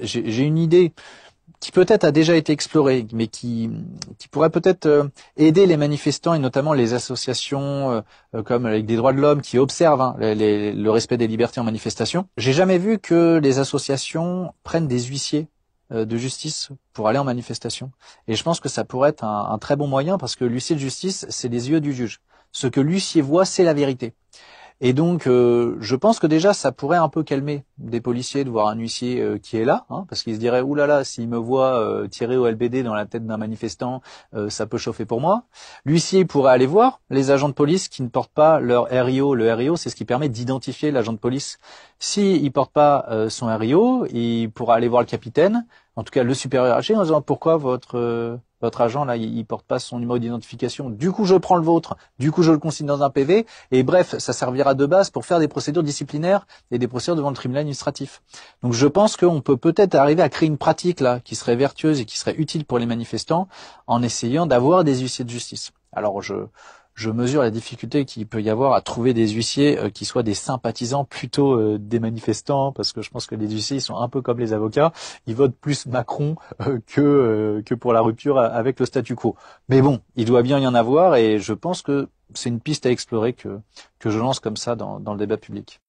j'ai une idée qui peut-être a déjà été explorée, mais qui, qui pourrait peut-être euh, aider les manifestants et notamment les associations euh, euh, comme avec des droits de l'homme qui observent hein, le respect des libertés en manifestation. J'ai jamais vu que les associations prennent des huissiers de justice pour aller en manifestation. Et je pense que ça pourrait être un, un très bon moyen parce que l'huissier de justice, c'est les yeux du juge. Ce que l'huissier voit, c'est la vérité. Et donc, euh, je pense que déjà, ça pourrait un peu calmer des policiers de voir un huissier euh, qui est là, hein, parce qu'ils se diraient, oulala, là là, s'il me voit euh, tirer au LBD dans la tête d'un manifestant, ça peut chauffer pour moi. L'huissier pourrait aller voir les agents de police qui ne portent pas leur RIO. Le RIO, c'est ce qui permet d'identifier l'agent de police. S'il ne porte pas son RIO, il pourra aller voir le capitaine, en tout cas le supérieur hiérarchique, en disant, pourquoi votre votre agent là, il, porte pas son numéro d'identification. Du coup, je prends le vôtre. Du coup, je le consigne dans un PV. Et bref, ça servira de base pour faire des procédures disciplinaires et des procédures devant le tribunal administratif. Donc, je pense qu'on peut peut-être arriver à créer une pratique là qui serait vertueuse et qui serait utile pour les manifestants en essayant d'avoir des huissiers de justice. Alors, je je mesure la difficulté qu'il peut y avoir à trouver des huissiers euh, qui soient des sympathisants plutôt euh, des manifestants, parce que je pense que les huissiers sont un peu comme les avocats, ils votent plus Macron euh, que que pour la rupture avec le statu quo. Mais bon, il doit bien y en avoir, et je pense que c'est une piste à explorer que que je lance comme ça dans, dans le débat public.